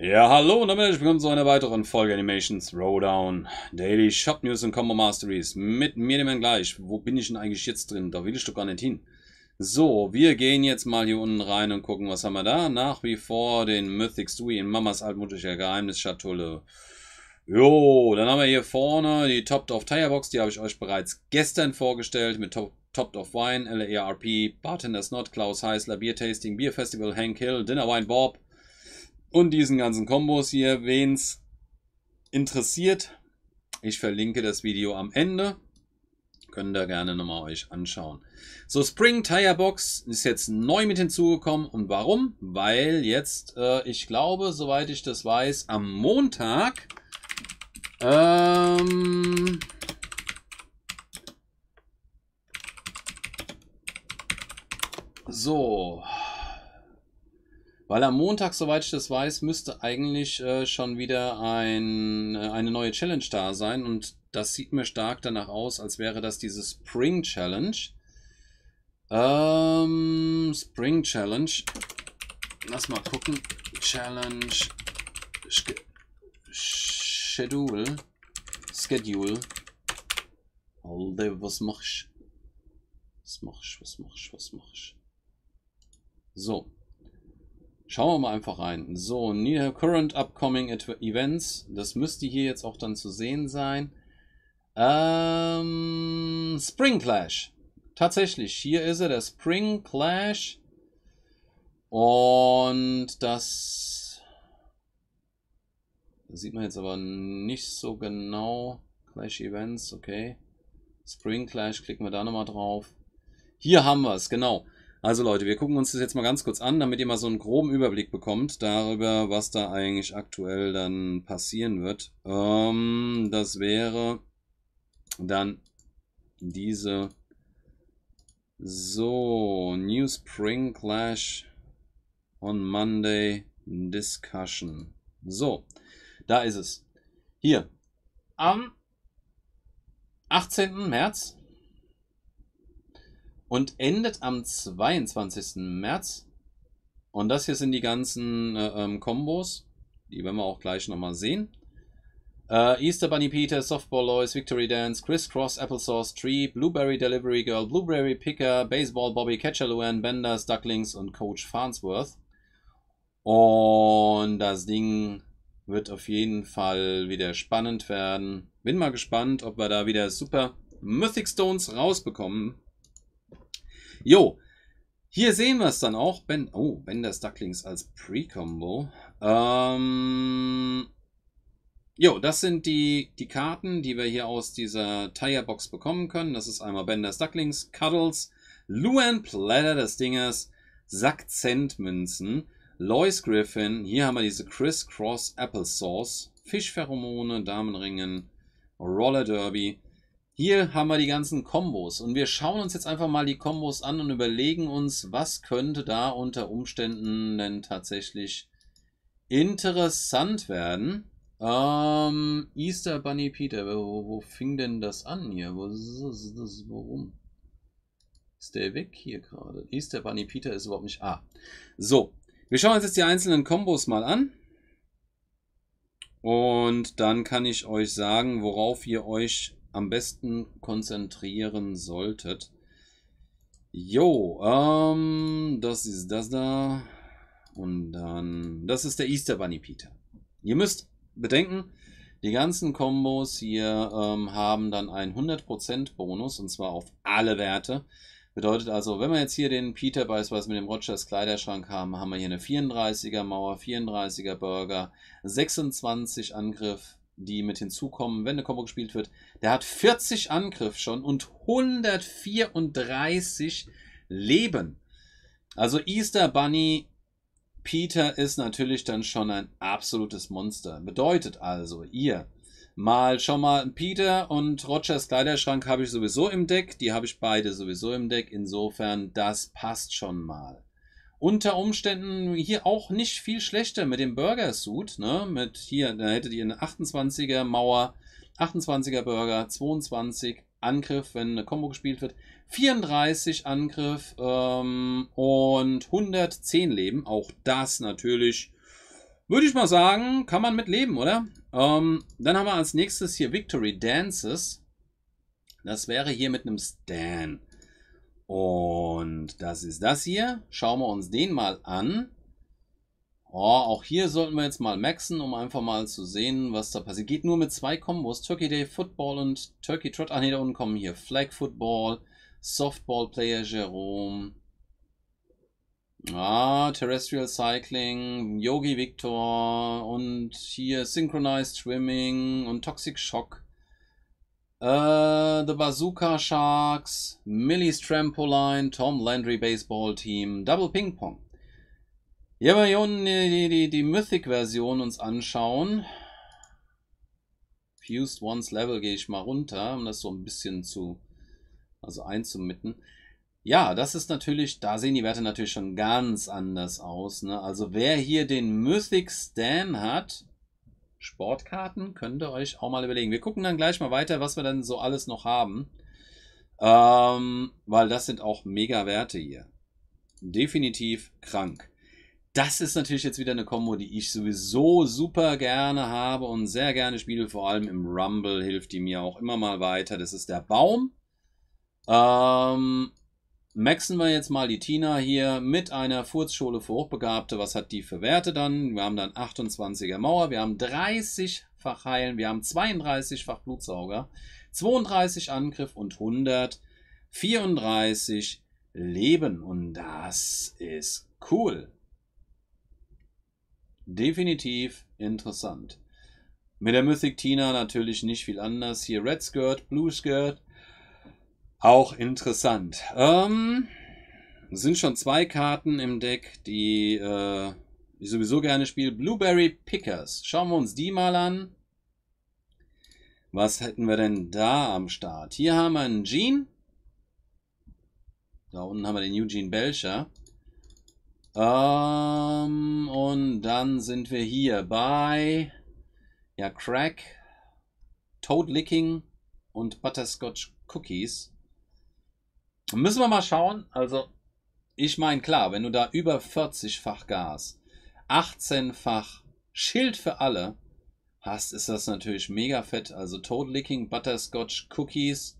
Ja, hallo und damit willkommen zu einer weiteren Folge Animations Rowdown Daily Shop News und Combo Masteries. Mit mir dem gleich. Wo bin ich denn eigentlich jetzt drin? Da will ich doch gar nicht hin. So, wir gehen jetzt mal hier unten rein und gucken, was haben wir da? Nach wie vor den Mythic Stewie in Mamas altmodischer Geheimnisschatulle. Jo, dann haben wir hier vorne die Topped of Tire Box, die habe ich euch bereits gestern vorgestellt mit Top Top of Wine, LARP, Bartender Snot, Klaus Heißler, Beer Tasting, Beer Festival, Hank Hill, Dinner Wine Bob, und diesen ganzen Kombos hier, wen's interessiert. Ich verlinke das Video am Ende. Könnt ihr gerne nochmal euch anschauen. So, Spring Tire Box ist jetzt neu mit hinzugekommen. Und warum? Weil jetzt, äh, ich glaube, soweit ich das weiß, am Montag ähm, so, weil am Montag, soweit ich das weiß, müsste eigentlich äh, schon wieder ein, äh, eine neue Challenge da sein. Und das sieht mir stark danach aus, als wäre das diese Spring Challenge. Ähm, Spring Challenge. Lass mal gucken. Challenge. Sch Schedule. Schedule. Alter, was ich? Was mach ich, was mach ich, was mach ich? So. Schauen wir mal einfach rein. So, Current Upcoming Events. Das müsste hier jetzt auch dann zu sehen sein. Ähm, Spring Clash. Tatsächlich, hier ist er, der Spring Clash. Und das sieht man jetzt aber nicht so genau. Clash Events, okay. Spring Clash, klicken wir da nochmal drauf. Hier haben wir es, genau. Also Leute, wir gucken uns das jetzt mal ganz kurz an, damit ihr mal so einen groben Überblick bekommt darüber, was da eigentlich aktuell dann passieren wird. Ähm, das wäre dann diese so New Spring Clash on Monday Discussion. So, da ist es. Hier am 18. März und endet am 22. März. Und das hier sind die ganzen äh, ähm, Kombos. Die werden wir auch gleich nochmal sehen. Äh, Easter Bunny Peter, Softball Lois, Victory Dance, Criss Cross, Applesauce Tree, Blueberry Delivery Girl, Blueberry Picker, Baseball Bobby, Catcher Luan, Benders, Ducklings und Coach Farnsworth. Und das Ding wird auf jeden Fall wieder spannend werden. Bin mal gespannt, ob wir da wieder super Mythic Stones rausbekommen. Jo, hier sehen wir es dann auch. Ben, oh, Benders Ducklings als Pre-Combo. Ähm, jo, das sind die, die Karten, die wir hier aus dieser Tire-Box bekommen können. Das ist einmal Benders Ducklings, Cuddles, Luan Platter des Dingers, sack cent Lois Griffin. Hier haben wir diese Criss-Cross Applesauce, Fischpheromone, Damenringen, Roller Derby. Hier haben wir die ganzen Kombos und wir schauen uns jetzt einfach mal die Kombos an und überlegen uns, was könnte da unter Umständen denn tatsächlich interessant werden. Ähm, Easter Bunny Peter, wo, wo fing denn das an hier? Wo, warum? Ist der weg hier gerade? Easter Bunny Peter ist überhaupt nicht. Ah. So. Wir schauen uns jetzt die einzelnen Kombos mal an. Und dann kann ich euch sagen, worauf ihr euch am besten konzentrieren solltet. Jo, ähm, das ist das da. Und dann, das ist der Easter Bunny Peter. Ihr müsst bedenken, die ganzen Kombos hier ähm, haben dann einen 100% Bonus und zwar auf alle Werte. Bedeutet also, wenn wir jetzt hier den Peter beispielsweise mit dem Rogers Kleiderschrank haben, haben wir hier eine 34er Mauer, 34er Burger, 26 Angriff, die mit hinzukommen, wenn eine Combo gespielt wird. Der hat 40 Angriff schon und 134 Leben. Also Easter Bunny Peter ist natürlich dann schon ein absolutes Monster. Bedeutet also, ihr mal schon mal Peter und Rogers Kleiderschrank habe ich sowieso im Deck. Die habe ich beide sowieso im Deck. Insofern, das passt schon mal unter Umständen hier auch nicht viel schlechter mit dem Burger Suit, ne? Mit hier, da hättet ihr eine 28er Mauer, 28er Burger, 22 Angriff, wenn eine Combo gespielt wird, 34 Angriff ähm, und 110 Leben. Auch das natürlich, würde ich mal sagen, kann man mit leben, oder? Ähm, dann haben wir als nächstes hier Victory Dances. Das wäre hier mit einem Stan. Und das ist das hier. Schauen wir uns den mal an. Oh, auch hier sollten wir jetzt mal maxen, um einfach mal zu sehen, was da passiert. Geht nur mit zwei Kombos. Turkey Day Football und Turkey Trot. Ah ne, da unten kommen hier Flag Football, Softball Player Jerome. Ah, Terrestrial Cycling, Yogi Victor und hier Synchronized Swimming und Toxic Shock. Äh, the Bazooka Sharks, Millie's Trampoline, Tom Landry Baseball Team, Double Ping Pong. Ja, wir können die, die, die Mythic-Version uns anschauen. Fused Ones Level gehe ich mal runter, um das so ein bisschen zu, also einzumitten. Ja, das ist natürlich, da sehen die Werte natürlich schon ganz anders aus. Ne? Also wer hier den Mythic Stan hat, Sportkarten könnt ihr euch auch mal überlegen. Wir gucken dann gleich mal weiter, was wir dann so alles noch haben. Ähm, weil das sind auch mega Werte hier. Definitiv krank. Das ist natürlich jetzt wieder eine Combo, die ich sowieso super gerne habe und sehr gerne spiele. Vor allem im Rumble hilft die mir auch immer mal weiter. Das ist der Baum. Ähm, Maxen wir jetzt mal die Tina hier mit einer Furzschule für Hochbegabte. Was hat die für Werte dann? Wir haben dann 28er Mauer, wir haben 30-fach Heilen, wir haben 32-fach Blutsauger, 32 Angriff und 134 Leben. Und das ist cool. Definitiv interessant. Mit der Mythic Tina natürlich nicht viel anders. Hier Red Skirt, Blue Skirt, auch interessant. Ähm, sind schon zwei Karten im Deck, die äh, ich sowieso gerne spiele. Blueberry Pickers. Schauen wir uns die mal an. Was hätten wir denn da am Start? Hier haben wir einen Gene. Da unten haben wir den Eugene Belcher. Ähm, und dann sind wir hier bei ja, Crack, Toad Licking und Butterscotch Cookies. Müssen wir mal schauen. Also, ich meine, klar, wenn du da über 40-fach Gas, 18-fach Schild für alle hast, ist das natürlich mega fett. Also Toad Licking, Butterscotch, Cookies,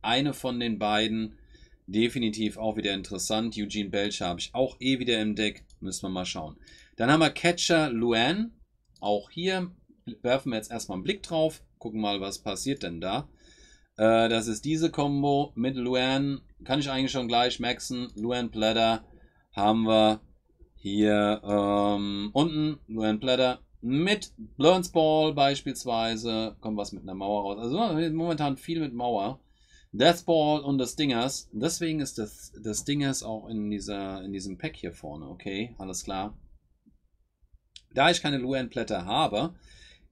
eine von den beiden. Definitiv auch wieder interessant. Eugene Belcher habe ich auch eh wieder im Deck. Müssen wir mal schauen. Dann haben wir Catcher Luan. Auch hier werfen wir jetzt erstmal einen Blick drauf. Gucken mal, was passiert denn da. Äh, das ist diese Combo mit Luan. Kann ich eigentlich schon gleich maxen. Luan Platter haben wir hier ähm, unten. Luan Platter mit Blurns Ball beispielsweise. Kommt was mit einer Mauer raus. Also momentan viel mit Mauer. Death Ball und das Dingers. Deswegen ist das, das Dingers auch in, dieser, in diesem Pack hier vorne. Okay, alles klar. Da ich keine Luan Plätter habe,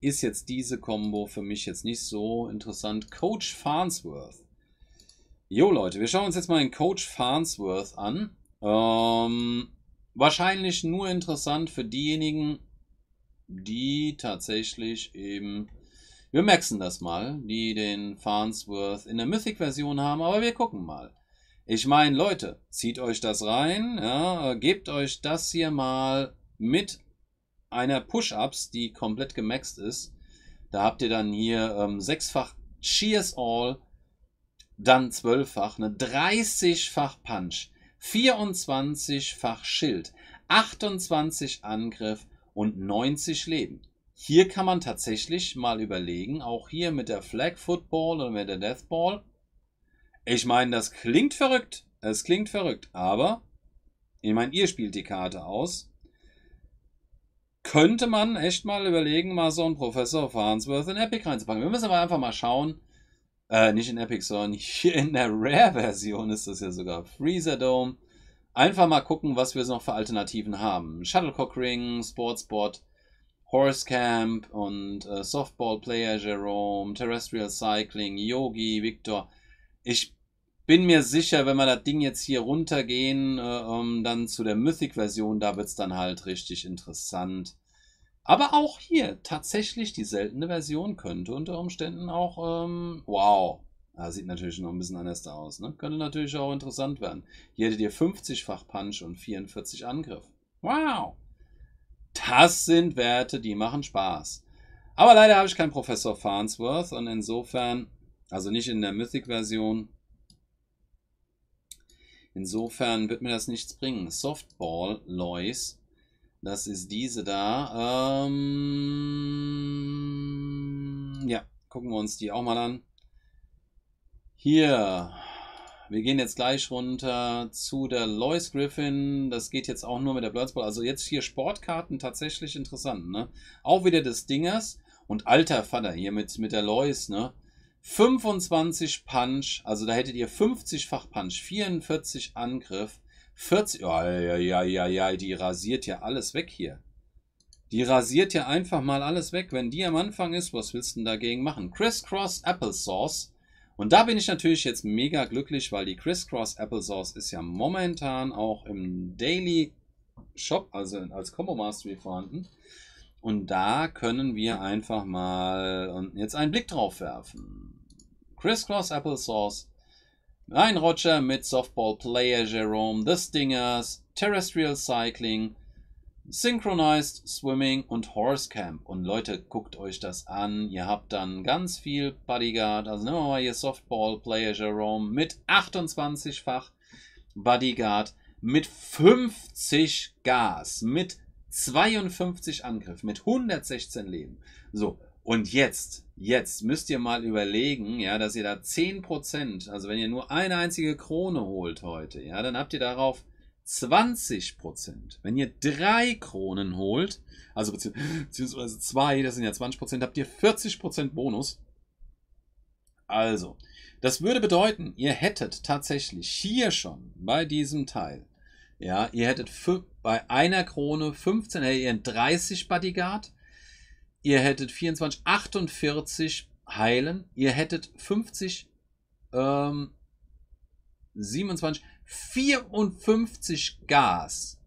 ist jetzt diese Combo für mich jetzt nicht so interessant. Coach Farnsworth. Jo Leute, wir schauen uns jetzt mal den Coach Farnsworth an. Ähm, wahrscheinlich nur interessant für diejenigen, die tatsächlich eben, wir merken das mal, die den Farnsworth in der Mythic-Version haben, aber wir gucken mal. Ich meine, Leute, zieht euch das rein, ja, gebt euch das hier mal mit einer Push-Ups, die komplett gemaxt ist. Da habt ihr dann hier ähm, sechsfach Cheers All, dann zwölffach, eine 30-fach Punch, 24-fach Schild, 28 Angriff und 90 Leben. Hier kann man tatsächlich mal überlegen, auch hier mit der Flag Football und mit der Death Ball. Ich meine, das klingt verrückt. Es klingt verrückt, aber ich meine, ihr spielt die Karte aus könnte man echt mal überlegen, mal so einen Professor Farnsworth in Epic reinzupacken. Wir müssen aber einfach mal schauen. Äh, nicht in Epic, sondern hier in der Rare-Version ist das ja sogar. Freezer Dome. Einfach mal gucken, was wir noch für Alternativen haben. Shuttlecock Ring, Sportsbot, Horse Camp und äh, Softball Player Jerome, Terrestrial Cycling, Yogi, Victor. Ich bin mir sicher, wenn wir das Ding jetzt hier runtergehen, äh, um, ähm, dann zu der Mythic-Version, da wird es dann halt richtig interessant. Aber auch hier tatsächlich die seltene Version könnte unter Umständen auch, ähm, wow, ja, sieht natürlich noch ein bisschen anders aus, ne? könnte natürlich auch interessant werden. Hier hättet ihr 50-fach Punch und 44 Angriff. Wow, das sind Werte, die machen Spaß. Aber leider habe ich keinen Professor Farnsworth und insofern, also nicht in der Mythic-Version, Insofern wird mir das nichts bringen. Softball, Lois. Das ist diese da. Ähm, ja, gucken wir uns die auch mal an. Hier. Wir gehen jetzt gleich runter zu der Lois Griffin. Das geht jetzt auch nur mit der Bloodsball. Also jetzt hier Sportkarten tatsächlich interessant, ne? Auch wieder des Dingers. Und alter Vater hier mit, mit der Lois, ne? 25 Punch, also da hättet ihr 50-fach Punch, 44 Angriff, 40, oh, ja, ja, ja, ja, die rasiert ja alles weg hier. Die rasiert ja einfach mal alles weg. Wenn die am Anfang ist, was willst du denn dagegen machen? Crisscross Applesauce. Und da bin ich natürlich jetzt mega glücklich, weil die Crisscross Applesauce ist ja momentan auch im Daily Shop, also als Combo Mastery vorhanden. Und da können wir einfach mal jetzt einen Blick drauf werfen. Crisscross Applesauce, Ryan Roger mit Softball Player Jerome, The Stingers, Terrestrial Cycling, Synchronized Swimming und Horse Camp. Und Leute, guckt euch das an. Ihr habt dann ganz viel Bodyguard. Also nehmen wir mal hier Softball Player Jerome mit 28-fach Bodyguard, mit 50 Gas, mit 52 Angriff, mit 116 Leben. So, und jetzt, jetzt müsst ihr mal überlegen, ja, dass ihr da 10%, also wenn ihr nur eine einzige Krone holt heute, ja, dann habt ihr darauf 20%. Wenn ihr drei Kronen holt, also beziehungsweise zwei, das sind ja 20%, habt ihr 40% Bonus. Also, das würde bedeuten, ihr hättet tatsächlich hier schon bei diesem Teil, ja, ihr hättet bei einer Krone 15, hättet ihr einen 30 Bodyguard, ihr hättet 24, 48 heilen, ihr hättet 50, ähm, 27, 54 Gas.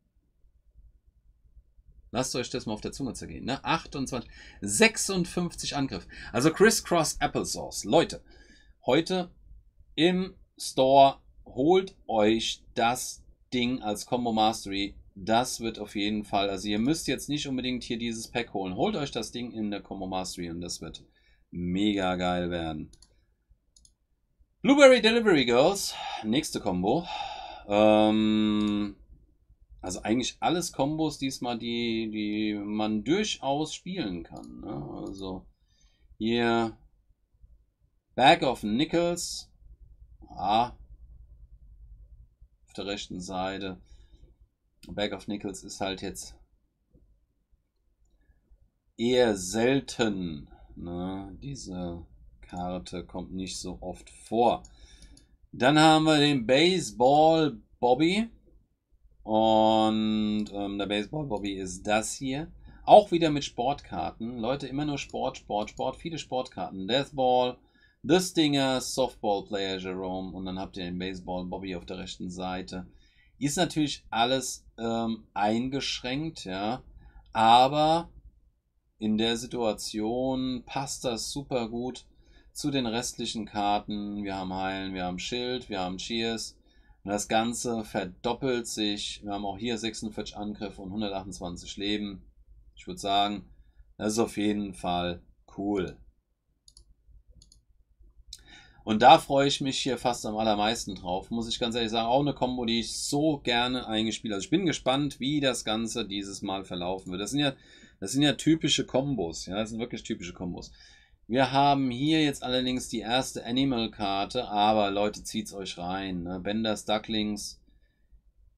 Lasst euch das mal auf der Zunge zergehen. Ne? 28, 56 Angriff. Also Crisscross Applesauce. Leute, heute im Store holt euch das Ding als Combo Mastery das wird auf jeden Fall, also ihr müsst jetzt nicht unbedingt hier dieses Pack holen. Holt euch das Ding in der Combo Mastery und das wird mega geil werden. Blueberry Delivery Girls, nächste Combo. Ähm, also eigentlich alles Combos diesmal, die, die man durchaus spielen kann. Ne? Also hier Bag of Nickels. Ah, auf der rechten Seite. Bag of Nickels ist halt jetzt eher selten. Ne? Diese Karte kommt nicht so oft vor. Dann haben wir den Baseball Bobby. Und ähm, der Baseball Bobby ist das hier. Auch wieder mit Sportkarten. Leute, immer nur Sport, Sport, Sport. Viele Sportkarten. Deathball, The Stinger, Softball Player Jerome. Und dann habt ihr den Baseball Bobby auf der rechten Seite. Ist natürlich alles ähm, eingeschränkt, ja. Aber in der Situation passt das super gut zu den restlichen Karten. Wir haben Heilen, wir haben Schild, wir haben Cheers. Und das Ganze verdoppelt sich. Wir haben auch hier 46 Angriffe und 128 Leben. Ich würde sagen, das ist auf jeden Fall cool. Und da freue ich mich hier fast am allermeisten drauf, muss ich ganz ehrlich sagen. Auch eine Combo, die ich so gerne eingespielt habe. Also ich bin gespannt, wie das Ganze dieses Mal verlaufen wird. Das sind ja, das sind ja typische Kombos. Ja, das sind wirklich typische Kombos. Wir haben hier jetzt allerdings die erste Animal-Karte, aber Leute, zieht's euch rein. Ne? Benders, Ducklings,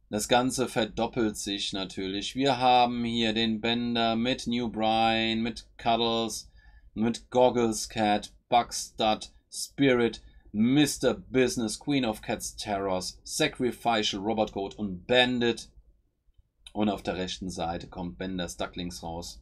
das Ganze verdoppelt sich natürlich. Wir haben hier den Bender mit New Brian, mit Cuddles, mit Goggles Cat, Bugstud, Spirit, Mr. Business, Queen of Cats Terrors, Sacrificial, Robot Goat und Bandit. Und auf der rechten Seite kommt Benders Ducklings raus.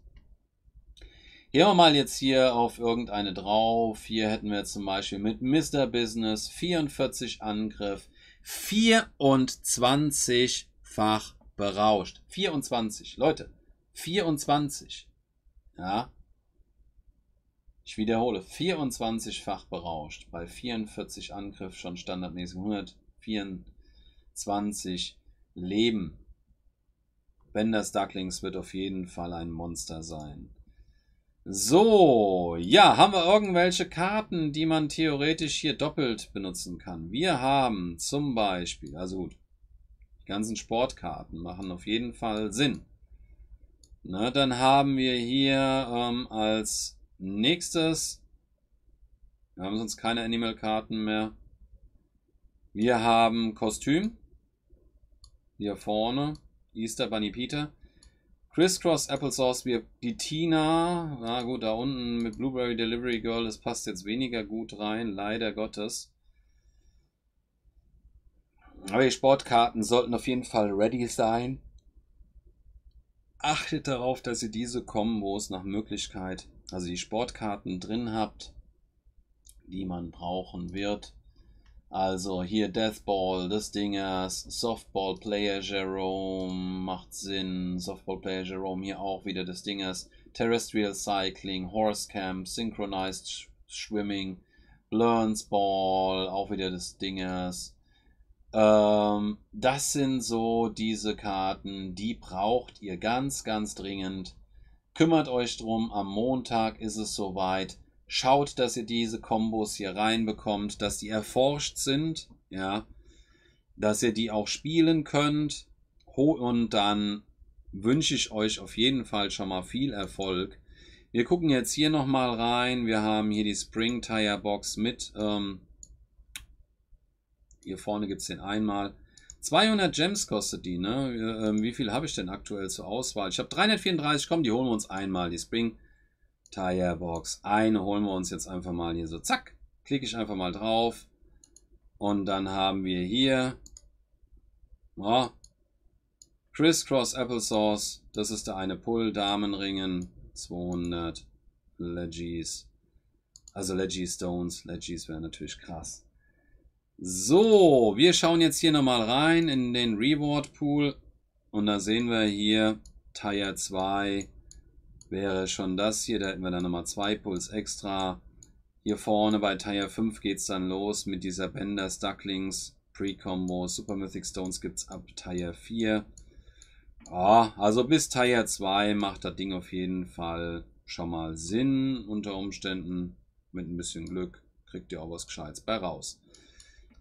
Gehen wir mal jetzt hier auf irgendeine drauf. Hier hätten wir zum Beispiel mit Mr. Business 44 Angriff, 24-fach berauscht. 24, Leute, 24. Ja, ich wiederhole, 24-fach berauscht, bei 44 Angriff schon standardmäßig 124 Leben. Benders Ducklings wird auf jeden Fall ein Monster sein. So, ja, haben wir irgendwelche Karten, die man theoretisch hier doppelt benutzen kann? Wir haben zum Beispiel, also gut, die ganzen Sportkarten machen auf jeden Fall Sinn. Na, dann haben wir hier ähm, als Nächstes. Wir haben sonst keine Animal-Karten mehr. Wir haben Kostüm. Hier vorne. Easter Bunny Peter. Crisscross Applesauce, wir haben die Tina. Na gut, da unten mit Blueberry Delivery Girl, das passt jetzt weniger gut rein, leider Gottes. Aber die Sportkarten sollten auf jeden Fall ready sein. Achtet darauf, dass ihr diese Kombos nach Möglichkeit, also die Sportkarten drin habt, die man brauchen wird. Also hier Deathball des Dingers, Softball Player Jerome macht Sinn, Softball Player Jerome hier auch wieder des Dingers, Terrestrial Cycling, Horse Camp, Synchronized Swimming, Learns Ball auch wieder des Dingers, ähm, das sind so diese Karten, die braucht ihr ganz, ganz dringend. Kümmert euch drum, am Montag ist es soweit. Schaut, dass ihr diese Kombos hier reinbekommt, dass die erforscht sind, ja, dass ihr die auch spielen könnt. Und dann wünsche ich euch auf jeden Fall schon mal viel Erfolg. Wir gucken jetzt hier nochmal rein. Wir haben hier die Spring Tire Box mit ähm, hier vorne gibt es den einmal. 200 Gems kostet die, ne? Ähm, wie viel habe ich denn aktuell zur Auswahl? Ich habe 334, komm, die holen wir uns einmal. Die Spring Tire Box. Eine holen wir uns jetzt einfach mal hier so. Zack, klicke ich einfach mal drauf. Und dann haben wir hier oh, Crisscross Applesauce. Das ist der eine Pull. Damenringen. 200 Leggies. Also Leggy Stones. Leggies wäre natürlich krass. So, wir schauen jetzt hier nochmal rein in den Reward Pool und da sehen wir hier Tier 2 wäre schon das hier, da hätten wir dann nochmal zwei Puls extra. Hier vorne bei Tier 5 geht es dann los mit dieser Bender, Stucklings, Pre-Combo, Super Mythic Stones gibt es ab Tier 4. Ja, also bis Tier 2 macht das Ding auf jeden Fall schon mal Sinn unter Umständen. Mit ein bisschen Glück kriegt ihr auch was Gescheites bei raus.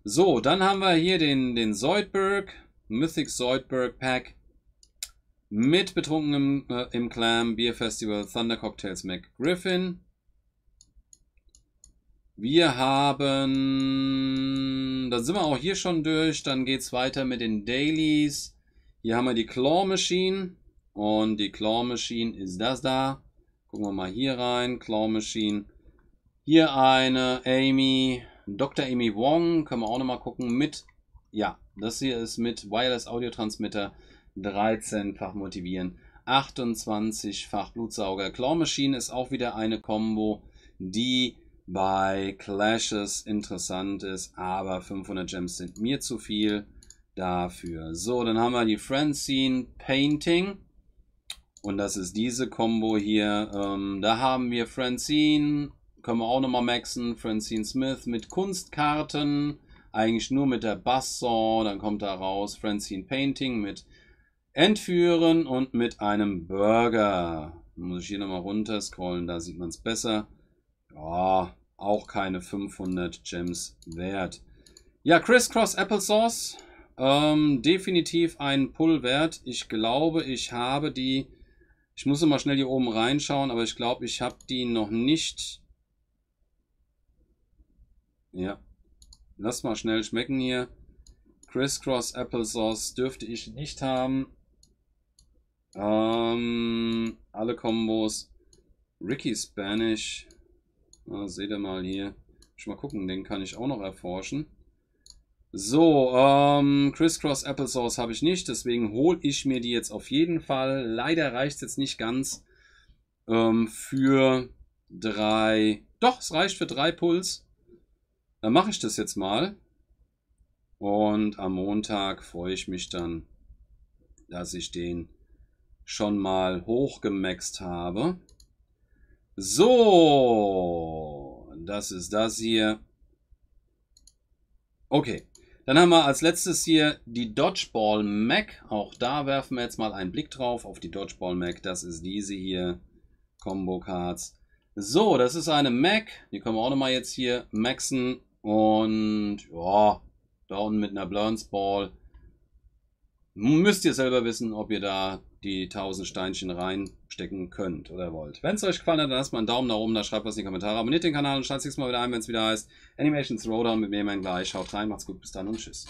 So, dann haben wir hier den, den Zoidberg, Mythic Zoidberg Pack mit betrunkenem äh, im Clam, Beer Festival, Thunder Cocktails, McGriffin. Wir haben, dann sind wir auch hier schon durch, dann geht es weiter mit den Dailies. Hier haben wir die Claw Machine und die Claw Machine ist das da. Gucken wir mal hier rein, Claw Machine. Hier eine, Amy, Dr. Amy Wong, können wir auch nochmal gucken, mit, ja, das hier ist mit Wireless Audio Transmitter 13-fach motivieren, 28-fach Blutsauger. Claw Machine ist auch wieder eine Combo, die bei Clashes interessant ist, aber 500 Gems sind mir zu viel dafür. So, dann haben wir die Francine Painting. Und das ist diese Combo hier. Ähm, da haben wir Francine, können wir auch nochmal maxen. Francine Smith mit Kunstkarten, eigentlich nur mit der Bassor. Dann kommt da raus Francine Painting mit Entführen und mit einem Burger. muss ich hier nochmal runter scrollen, da sieht man es besser. Ja, auch keine 500 Gems wert. Ja, Crisscross Applesauce. Ähm, definitiv ein Pull wert. Ich glaube, ich habe die... Ich muss immer schnell hier oben reinschauen, aber ich glaube, ich habe die noch nicht ja. Lass mal schnell schmecken hier. Crisscross Applesauce dürfte ich nicht haben. Ähm, alle Kombos. Ricky Spanish. Ah, seht ihr mal hier. Ich mal gucken, den kann ich auch noch erforschen. So, ähm, Crisscross Applesauce habe ich nicht, deswegen hole ich mir die jetzt auf jeden Fall. Leider reicht es jetzt nicht ganz ähm, für drei. Doch, es reicht für drei Puls. Dann mache ich das jetzt mal. Und am Montag freue ich mich dann, dass ich den schon mal hochgemaxt habe. So, das ist das hier. Okay, dann haben wir als letztes hier die Dodgeball Mac. Auch da werfen wir jetzt mal einen Blick drauf auf die Dodgeball Mac. Das ist diese hier, Combo Cards. So, das ist eine Mac. Die können wir auch nochmal jetzt hier maxen. Und ja, da unten mit einer Blurns Ball. Müsst ihr selber wissen, ob ihr da die 1000 Steinchen reinstecken könnt oder wollt. Wenn es euch gefallen hat, dann lasst mal einen Daumen nach oben, da schreibt was in die Kommentare. Abonniert den Kanal und schaltet nächstes Mal wieder ein, wenn es wieder heißt Animations Rowdown mit mir immerhin gleich. Schaut rein, macht's gut, bis dann und tschüss.